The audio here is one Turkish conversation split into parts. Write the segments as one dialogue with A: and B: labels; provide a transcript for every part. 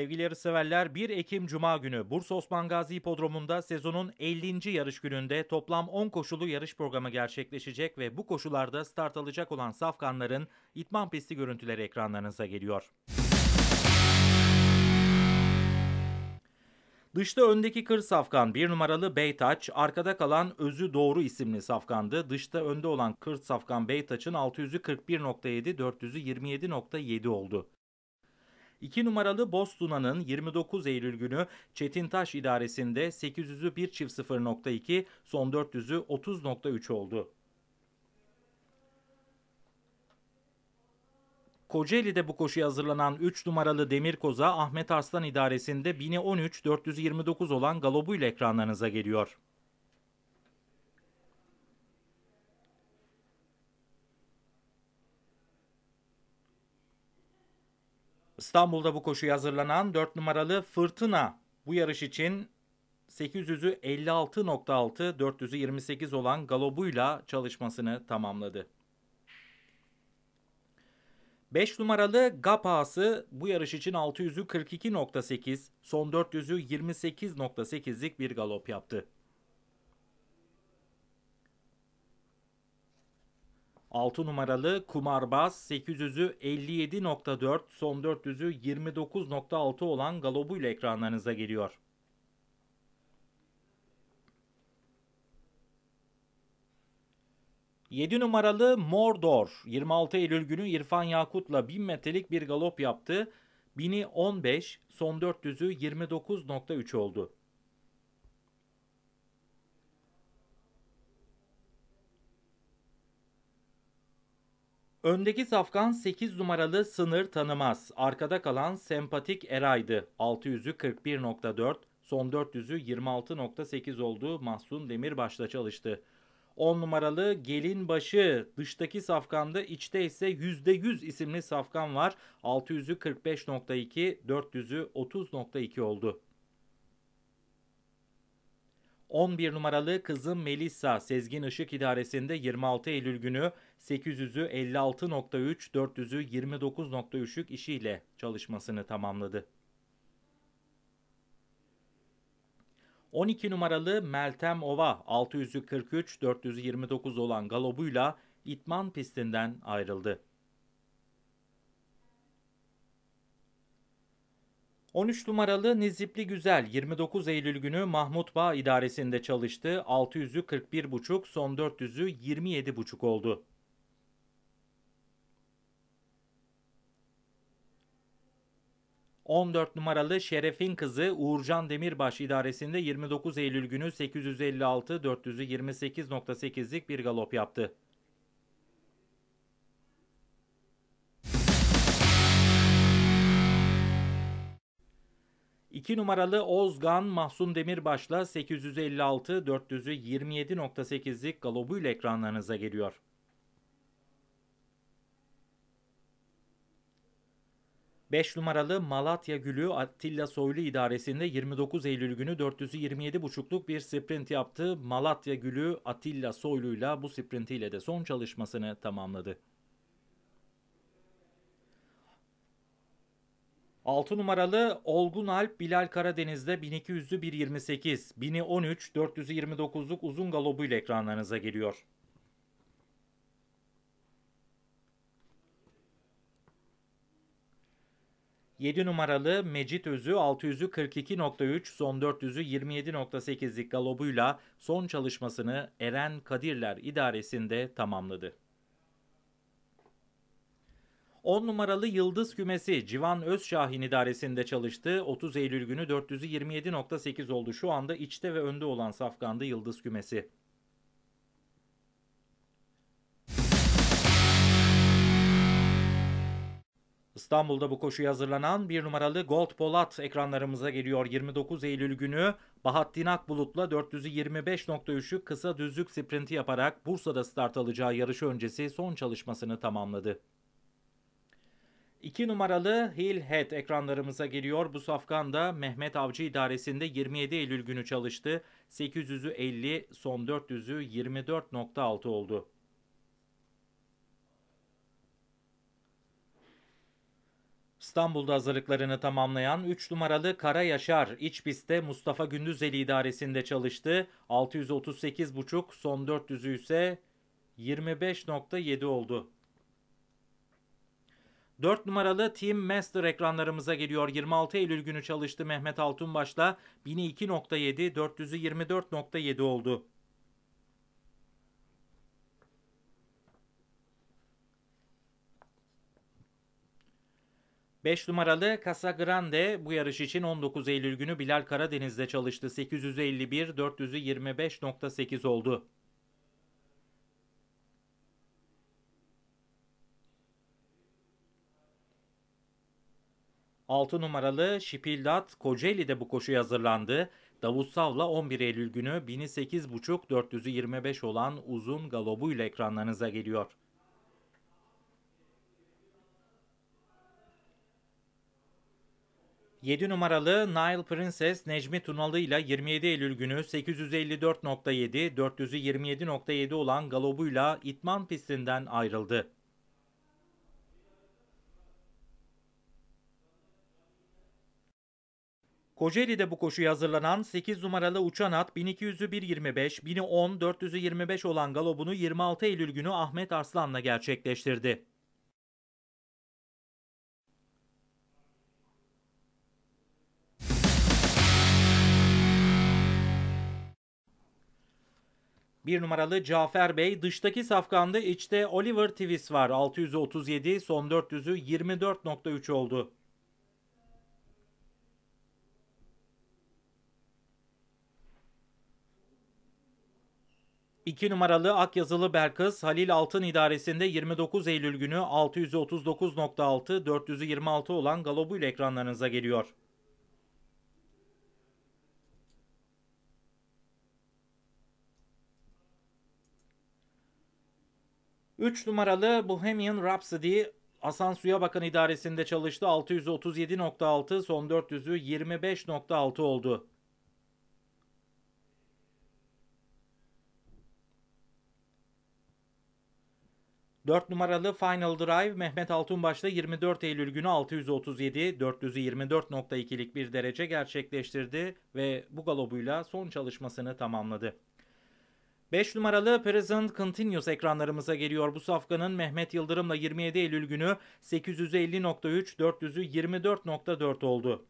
A: Sevgili yarışseverler 1 Ekim Cuma günü Bursa Osman Gazi Hipodromu'nda sezonun 50. yarış gününde toplam 10 koşulu yarış programı gerçekleşecek ve bu koşularda start alacak olan safkanların itman pisti görüntüleri ekranlarınıza geliyor. Dışta öndeki kır safkan 1 numaralı Beytaç, arkada kalan Özü Doğru isimli safkandı. Dışta önde olan kır safkan Beytaç'ın 641.7 427.7 oldu. 2 numaralı Bostuna'nın 29 Eylül günü Çetintaş idaresinde 800'ü 1.0.2, son 400'ü 30.3 oldu. Kocaeli'de bu koşuya hazırlanan 3 numaralı Demir Koza Ahmet Arslan idaresinde 1013 429 olan galobuyla ekranlarınıza geliyor. İstanbul'da bu koşu hazırlanan 4 numaralı Fırtına bu yarış için 800'ü 56.6, 400'ü 28 olan galobuyla çalışmasını tamamladı. 5 numaralı Gapa'sı bu yarış için 600'ü 42.8, son 400'ü 28.8'lik bir galop yaptı. 6 numaralı Kumarbaz 800'ü 57.4 son 400'ü 29.6 olan galobuyla ile ekranlarınıza geliyor. Yedi numaralı Mordor 26 Eylül günü İrfan Yakut'la 1000 metrelik bir galop yaptı. bini 15, son 400'ü 29.3 oldu. Öndeki safkan 8 numaralı sınır tanımaz. Arkada kalan sempatik Eray'dı. 600'ü 41.4, son 400'ü 26.8 olduğu Mahsun Demirbaş'la çalıştı. 10 numaralı gelin başı dıştaki safkanda içte ise %100 isimli safkan var. 600'ü 45.2, 400'ü 30.2 oldu. 11 numaralı kızım Melissa Sezgin Işık İdaresi'nde 26 Eylül günü 800'ü 56.3, 400'ü 29.3'lük işiyle çalışmasını tamamladı. 12 numaralı Meltem Ova 643, 429 olan galobuyla İtman pistinden ayrıldı. 13 numaralı Nizipli Güzel 29 Eylül günü Mahmut Bağ idaresinde çalıştı. 600'ü 41,5 son 400'ü 27,5 oldu. ...14 numaralı Şeref'in kızı Uğurcan Demirbaş idaresinde 29 Eylül günü 856-428.8'lik bir galop yaptı. 2 numaralı Ozgan Mahsun Demirbaş'la 856 400'ü 27.8'lik galobuyla ekranlarınıza geliyor. Beş numaralı Malatya Gülü Attila Soylu idaresinde 29 Eylül günü 427.5'luk bir sprint yaptı. Malatya Gülü Attila Soylu'yla bu sprintiyle de son çalışmasını tamamladı. 6 numaralı Olgun Alp Bilal Karadeniz'de 1200'lü 128, 1000'i 13, 429'luk uzun galobuyla ekranlarınıza geliyor. Yedi numaralı Mecit Özü 642.3 son 400'ü 27.8'lik galobuyla son çalışmasını Eren Kadirler idaresinde tamamladı. 10 numaralı Yıldız Kümesi Civan Özşahin idaresinde çalıştı. 30 Eylül günü 427.8 oldu. Şu anda içte ve önde olan safkandı Yıldız Kümesi. İstanbul'da bu koşuya hazırlanan 1 numaralı Gold Polat ekranlarımıza geliyor. 29 Eylül günü Bahattin Akbulut'la 425.3'lük kısa düzlük sprinti yaparak Bursa'da start alacağı yarış öncesi son çalışmasını tamamladı. İki numaralı Hill Head ekranlarımıza geliyor. Bu safkan da Mehmet Avcı idaresinde 27 Eylül günü çalıştı. 800'ü 50, son 400'ü 24.6 oldu. İstanbul'da hazırlıklarını tamamlayan 3 numaralı Kara Yaşar iç pistte Mustafa Gündüzeli idaresinde çalıştı. 638,5 son 400'ü ise 25.7 oldu. 4 numaralı Team Master ekranlarımıza geliyor. 26 Eylül günü çalıştı Mehmet Altunbaş'la. 1002.7, 400'ü 24.7 oldu. Beş numaralı Casa Grande bu yarış için 19 Eylül günü Bilal Karadeniz'de çalıştı. 851, 400'ü 25.8 oldu. 6 numaralı Şipildat Kocaeli'de bu koşu hazırlandı. Davut Sav'la 11 Eylül günü 1008.5 425 olan uzun galobuyla ekranlarınıza geliyor. Yedi numaralı Nile Princess Necmi Tunalı ile 27 Eylül günü 854.7, 427.7 olan galobuyla İtman pistinden ayrıldı. Kocaeli'de bu koşuya hazırlanan 8 numaralı uçan at 1200'ü 1.25, 1010, 400'ü 25 olan galobunu 26 Eylül günü Ahmet Arslan'la gerçekleştirdi. Bir numaralı Cafer Bey dıştaki safkanda içte Oliver Twist var 637 son 400'ü 24.3 oldu. 2 numaralı ak yazılı Belkıs Halil Altın idaresinde 29 Eylül günü 639.6 426 olan galobuyla ekranlarınıza geliyor. Üç numaralı Bohemian Rhapsody Asan Suya Bakan İdaresi'nde çalıştı 637.6 son 400'ü 25.6 oldu. 4 numaralı Final Drive Mehmet Altunbaş'ta 24 Eylül günü 637 400'ü bir derece gerçekleştirdi ve bu galobuyla son çalışmasını tamamladı. 5 numaralı Prison Continuous ekranlarımıza geliyor. Bu safkanın Mehmet Yıldırım'la 27 Eylül günü 850.3 424.4 oldu.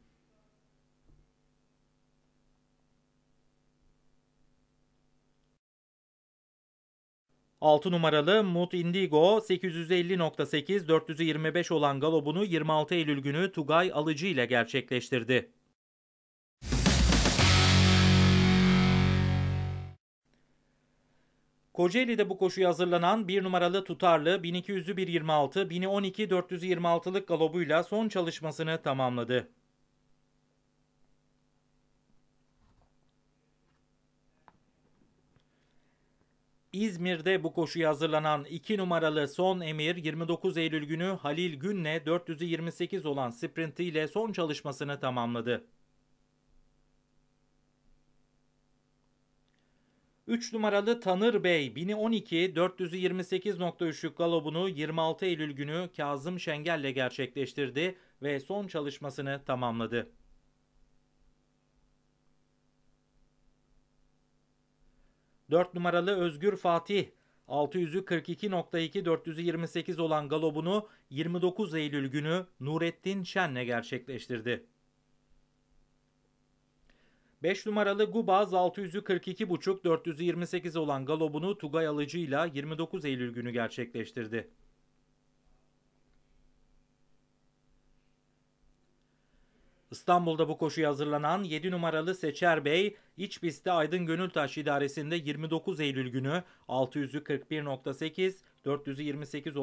A: 6 numaralı Mut Indigo 850.8 425 olan galobunu 26 Eylül günü Tugay Alıcı ile gerçekleştirdi. Kocaeli'de bu koşuya hazırlanan 1 numaralı tutarlı 1200'lü 126, 1012 426'lık galobuyla son çalışmasını tamamladı. İzmir'de bu koşuya hazırlanan 2 numaralı son emir 29 Eylül günü Halil Gün'le 428 olan sprintiyle son çalışmasını tamamladı. 3 numaralı Tanır Bey 1012 428.3'lük galobunu 26 Eylül günü Kazım Şengel'le gerçekleştirdi ve son çalışmasını tamamladı. 4 numaralı Özgür Fatih 600'ü 42.2 428 olan galobunu 29 Eylül günü Nurettin Şen'le gerçekleştirdi. 5 numaralı Gubaz 600'ü 42.5 428 olan galobunu Tugay Alıcı'yla 29 Eylül günü gerçekleştirdi. İstanbul'da bu koşuya hazırlanan 7 numaralı Seçer Bey, İç pistte Aydın Gönültaş İdaresi'nde 29 Eylül günü 600'ü 41.8, 400'ü 28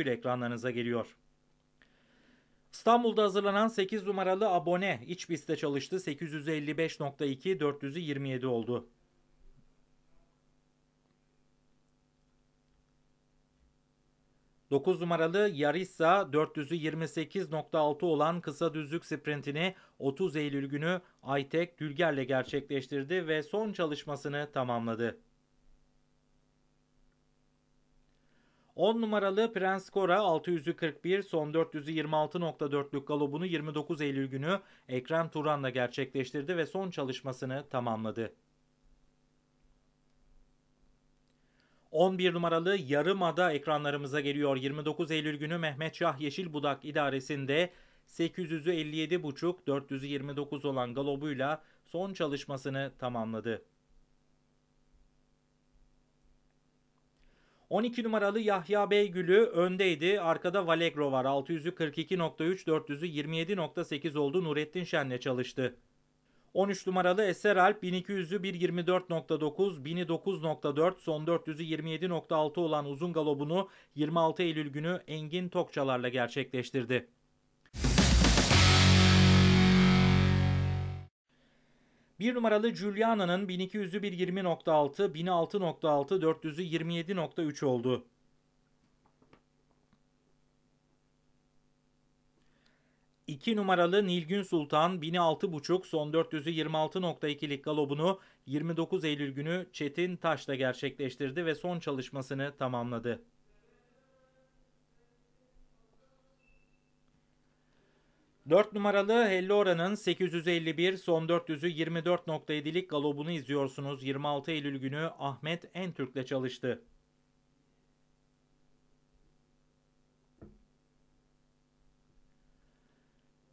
A: ile ekranlarınıza geliyor. İstanbul'da hazırlanan 8 numaralı abone iç pistte çalıştı 855.2, 400'ü oldu. 9 numaralı Yarissa 428.6 olan kısa düzlük sprintini 30 Eylül günü Aytek Dülger'le gerçekleştirdi ve son çalışmasını tamamladı. 10 numaralı Prens Kora 641 son 426.4'lük galobunu 29 Eylül günü Ekrem Turan'la gerçekleştirdi ve son çalışmasını tamamladı. 11 numaralı Yarımada ekranlarımıza geliyor. 29 Eylül günü Mehmet Şah Yeşilbudak idaresinde 800'ü 57,5 429 olan galobuyla son çalışmasını tamamladı. 12 numaralı Yahya Beygül'ü öndeydi. Arkada Valegro var. 600'ü 42.3, 400'ü oldu. Nurettin Şen'le çalıştı. 13 numaralı Eser Alp 1200'ü 1.24.9, 1009.4, son 400'ü 27.6 olan uzun galobunu 26 Eylül günü Engin Tokçalar'la gerçekleştirdi. Bir numaralı Juliana'nın 1200'ü 1.20.6, 1006.6, 400'ü 27.3 oldu. 2 numaralı Nilgün Sultan 1006.5 son 400'ü 26.2'lik galobunu 29 Eylül günü Çetin Taş'ta gerçekleştirdi ve son çalışmasını tamamladı. Dört numaralı Hellora'nın 851 son 400'ü 24.7'lik galobunu izliyorsunuz. 26 Eylül günü Ahmet Entürk'le çalıştı.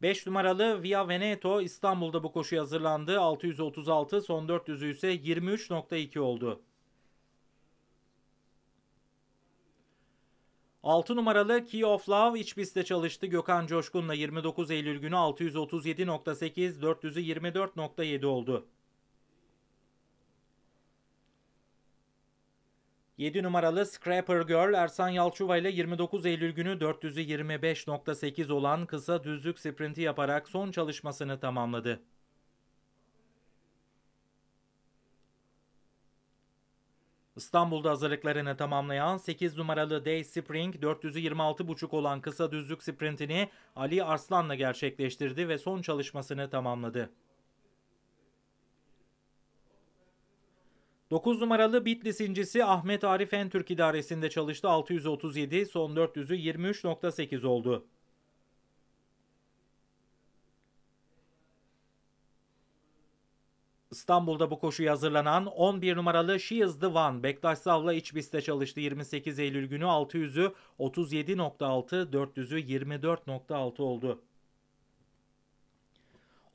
A: 5 numaralı Via Veneto İstanbul'da bu koşu hazırlandı. 636 son 400'ü ise 23.2 oldu. 6 numaralı Key of Love iç pistte çalıştı. Gökhan Coşkun'la 29 Eylül günü 637.8, 400'ü 24.7 oldu. 7 numaralı Scrapper Girl Ersan Yalçuva ile 29 Eylül günü 425.8 olan kısa düzlük sprinti yaparak son çalışmasını tamamladı. İstanbul'da hazırlıklarını tamamlayan 8 numaralı Day Spring 426.5 olan kısa düzlük sprintini Ali Arslan'la gerçekleştirdi ve son çalışmasını tamamladı. 9 numaralı Bitlis incisi Ahmet Arif Entürk idaresinde çalıştı 637, son 400'ü 23.8 oldu. İstanbul'da bu koşuya hazırlanan 11 numaralı She is the One Bektaş Sav'la iç biste çalıştı 28 Eylül günü 600'ü 37.6, 400'ü 24.6 oldu.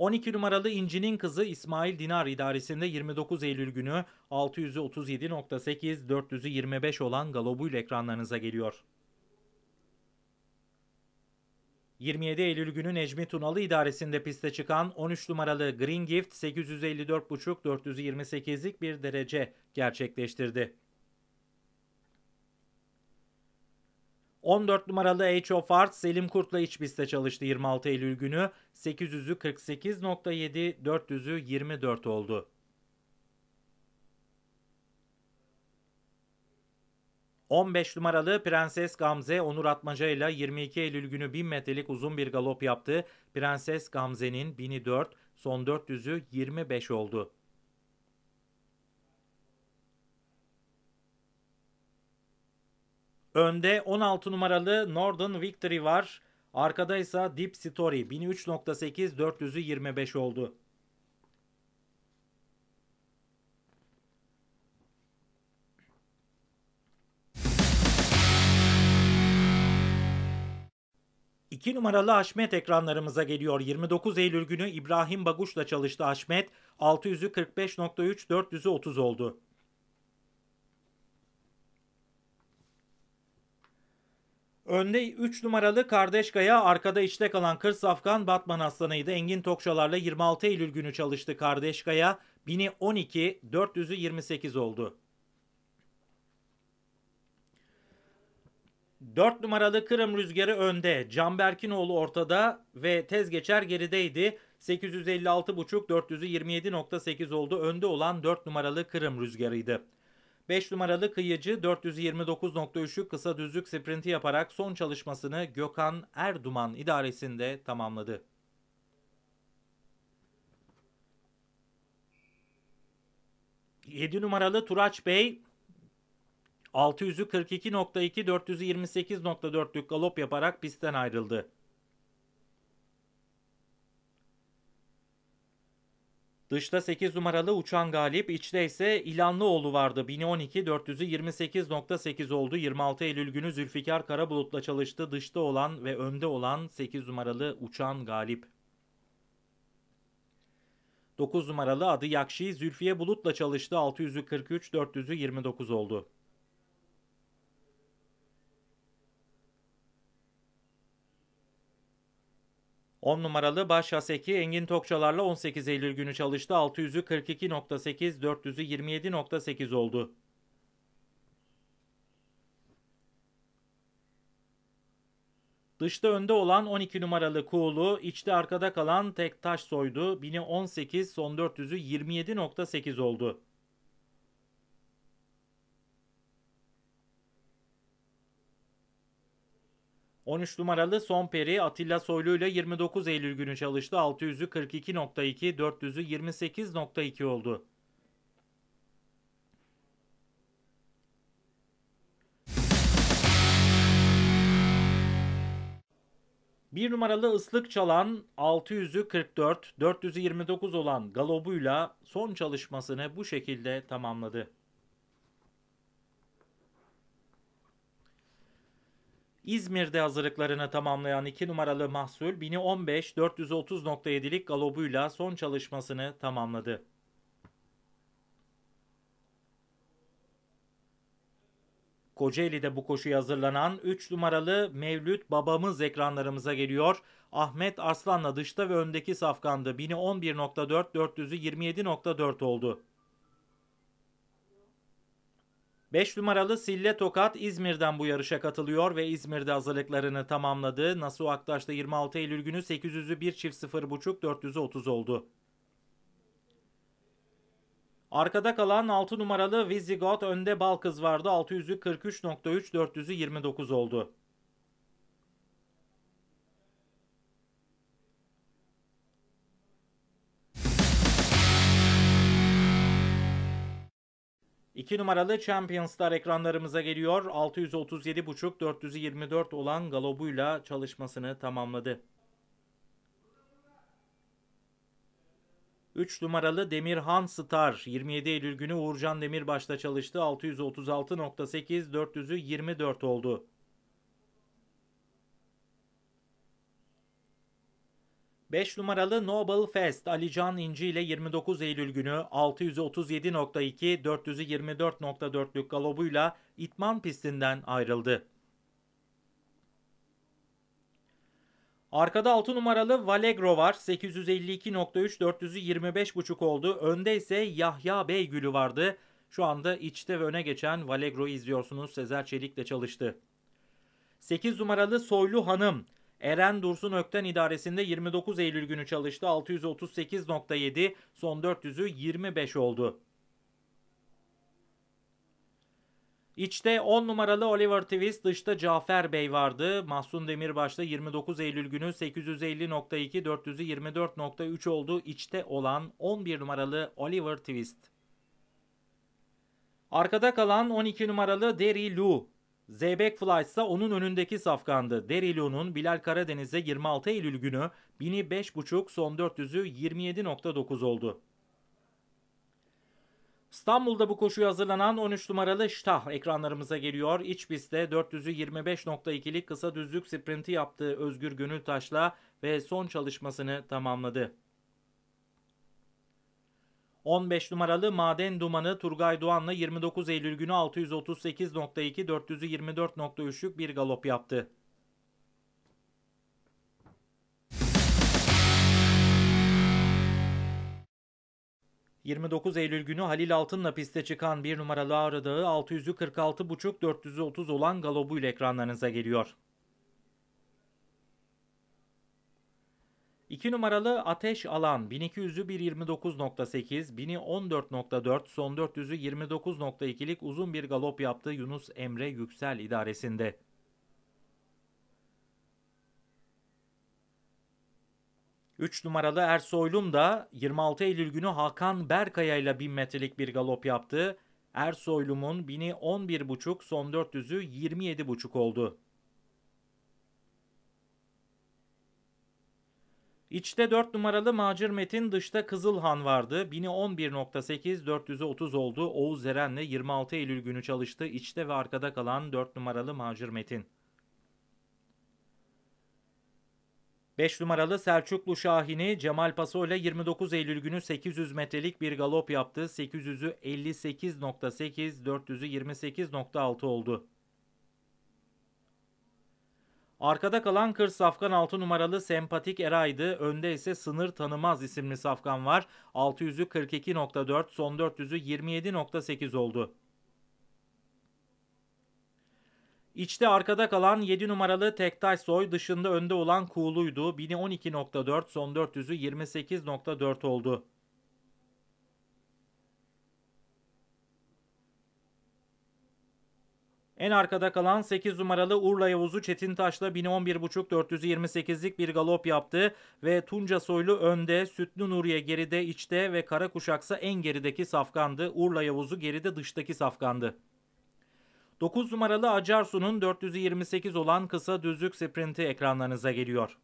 A: 12 numaralı İnci'nin kızı İsmail Dinar idaresinde 29 Eylül günü 637.8 425 olan galobuyla ekranlarınıza geliyor. 27 Eylül günü Necmi Tunalı idaresinde piste çıkan 13 numaralı Green Gift 854.5 428'lik bir derece gerçekleştirdi. 14 numaralı Age of Art Selim Kurt'la iç pistte çalıştı 26 Eylül günü. 800'ü 48.7, 400'ü 24 oldu. 15 numaralı Prenses Gamze Onur Atmaca ile 22 Eylül günü 1000 metrelik uzun bir galop yaptı. Prenses Gamze'nin 1004, son 400'ü 25 oldu. Önde 16 numaralı Northern Victory var. Arkada ise Deep Story 1003.8 425 oldu. İki numaralı Haşmet ekranlarımıza geliyor. 29 Eylül günü İbrahim Baguş'la çalıştı Haşmet. 645.3 430 oldu. Önde 3 numaralı Kardeşkaya, arkada işte kalan Kırs Safkan Batman Aslanı'ydı. Engin Tokçalar'la 26 Eylül günü çalıştı Kardeşkaya. 1000'i 12, 400'ü 28 oldu. 4 numaralı Kırım Rüzgarı önde. Can Canberkinoğlu ortada ve tez geçer gerideydi. 856.5 427.8 oldu. Önde olan 4 numaralı Kırım Rüzgarı'ydı. 5 numaralı kıyıcı 429.3'lük kısa düzlük sprinti yaparak son çalışmasını Gökhan Erduman idaresinde tamamladı. Yedi numaralı Turaç Bey 600'ü 42.2 428.4'lük galop yaparak pistten ayrıldı. Dışta 8 numaralı Uçan Galip, içte ise İlanlıoğlu vardı. 1012 428.8 oldu. 26 Eylül günü Zülfikar Karabulut'la çalıştı. Dışta olan ve önde olan 8 numaralı Uçan Galip. 9 numaralı adı Yakşi Zülfiye Bulut'la çalıştı. 643 429 oldu. 10 numaralı Baş 2 Engin Tokçalar'la 18 Eylül günü çalıştı. 600'ü 42.8, 400'ü 27.8 oldu. Dışta önde olan 12 numaralı Kuğulu, içte arkada kalan tek taş soydu. 1018, son 400'ü 27.8 oldu. 13 numaralı son peri Atilla Soylu ile 29 Eylül günü çalıştı. 600'ü 42.2, 400'ü 28.2 oldu. Bir numaralı ıslık çalan 600'ü 44, 400'ü 29 olan galobuyla son çalışmasını bu şekilde tamamladı. İzmir'de hazırlıklarını tamamlayan 2 numaralı mahsul 1015 430.7'lik galobuyla son çalışmasını tamamladı. Kocaeli'de bu koşuya hazırlanan 3 numaralı Mevlüt Babamız ekranlarımıza geliyor. Ahmet Arslan'la dışta ve öndeki safkandı. 1011.4 427.4 oldu. 5 numaralı Sille Tokat İzmir'den bu yarışa katılıyor ve İzmir'de hazırlıklarını tamamladı. Nasu Aktaş'ta 26 Eylül günü 800'ü 1 çift 0.5 400'ü 30 oldu. Arkada kalan 6 numaralı Vizigot önde Balkız vardı. 600'ü 43.3 400'ü oldu. 2 numaralı Championslar ekranlarımıza geliyor. 637.5 424 olan galobuyla çalışmasını tamamladı. 3 numaralı Demirhan Star 27 Eylül günü Uğurcan Demirbaş'ta çalıştı. 636.8 424 oldu. 5 numaralı Noble Fest Ali Can İnci ile 29 Eylül günü 637.2 424.4'lük galobuyla İtman pistinden ayrıldı. Arkada 6 numaralı Valegro var. 852.3 425.5 oldu. Önde ise Yahya Beygül'ü vardı. Şu anda içte ve öne geçen Valegro'yu izliyorsunuz. Sezer Çelik'le çalıştı. 8 numaralı Soylu Hanım Eren Dursun Ökten idaresinde 29 Eylül günü çalıştı. 638.7 son 400'ü 25 oldu. İçte 10 numaralı Oliver Twist, dışta Cafer Bey vardı. Mahsun Demirbaş'ta 29 Eylül günü 850.2, 400'ü 24.3 oldu. İçte olan 11 numaralı Oliver Twist. Arkada kalan 12 numaralı Derry Lu. Zeybek Flight ise onun önündeki safkandı. Derilu'nun Bilal Karadeniz'e 26 Eylül günü 1000'i 5.5 son 400'ü 27.9 oldu. İstanbul'da bu koşuya hazırlanan 13 numaralı Ştah ekranlarımıza geliyor. İç pistte 425.2'lik kısa düzlük sprinti yaptığı Özgür Gönültaş'la ve son çalışmasını tamamladı. 15 numaralı maden dumanı Turgay Doğan'la 29 Eylül günü 638.2 424.3'lük bir galop yaptı. ...29 Eylül günü Halil Altın'la piste çıkan 1 numaralı Ağrı Dağı 646.5-430 olan galobuyla ekranlarınıza geliyor. 2 numaralı Ateş Alan 1200'ü 1.29.8, 1000'i 14.4, son 400'ü 29.2'lik uzun bir galop yaptı Yunus Emre Yüksel idaresinde. Üç numaralı Ersoylum da 26 Eylül günü Hakan Berkaya ile 1000 metrelik bir galop yaptı. Ersoylum'un 1000'i 11.5, son 400'ü 27.5 oldu. İçte 4 numaralı Macir Metin, dışta Kızılhan vardı. 1011.8, 400'e 30 oldu. Oğuz Eren'le 26 Eylül günü çalıştı. İçte ve arkada kalan 4 numaralı Macir Metin. 5 numaralı Selçuklu Şahin'i Cemal Paso ile 29 Eylül günü 800 metrelik bir galop yaptı. 800'ü 58.8, 400'ü 28.6 oldu. Arkada kalan kır safkan 6 numaralı sempatik Eray'dı. Önde ise sınır tanımaz isimli safkan var. 600'ü 42.4 son 400'ü 27.8 oldu. İçte arkada kalan 7 numaralı Tektay Soy dışında önde olan Kuğulu'ydu. 1012.4 son 400'ü 28.4 oldu. En arkada kalan 8 numaralı Urla Yavuz'u Çetin Taş'la 1011.5 428'lik bir galop yaptı ve Tunca Soylu önde, Sütlü Nuriye geride içte ve Kara Kuşaksa en gerideki safkandı. Urla Yavuz'u geride dıştaki safkandı. 9 numaralı Acarsu'nun 428 olan kısa düzlük sprinti ekranlarınıza geliyor.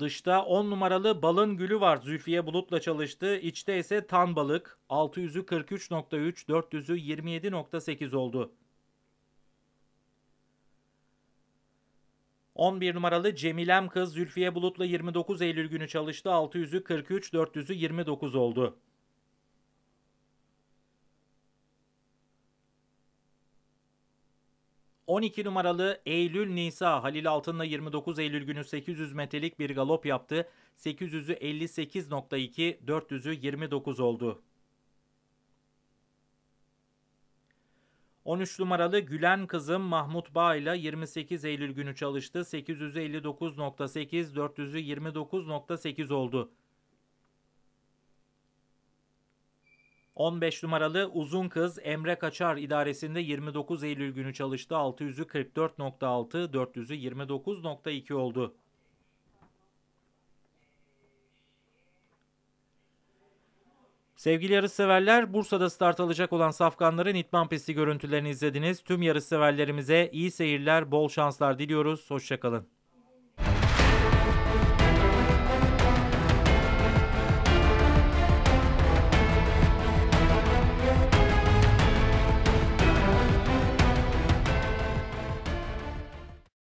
A: Dışta 10 numaralı Balın Gülü var Zülfiye Bulut'la çalıştı. İçte ise Tan Balık 600'ü 43.3, 400'ü 27.8 oldu. 11 numaralı Cemilem Kız Zülfiye Bulut'la 29 Eylül günü çalıştı. 600'ü 43, 400'ü 29 oldu. 12 numaralı Eylül Nisa Halil Altın'la 29 Eylül günü 800 metrelik bir galop yaptı. 800'ü 58.2, 400'ü 29 oldu. 13 numaralı Gülen Kızım Mahmut Bağ ile 28 Eylül günü çalıştı. 859.8 59.8, 400'ü 29.8 oldu. 15 numaralı uzun kız Emre Kaçar idaresinde 29 Eylül günü çalıştı. 600'ü 44.6, 400'ü 29.2 oldu. Sevgili yarışseverler, Bursa'da start alacak olan safkanların itman pisti görüntülerini izlediniz. Tüm yarışseverlerimize iyi seyirler, bol şanslar diliyoruz. Hoşçakalın.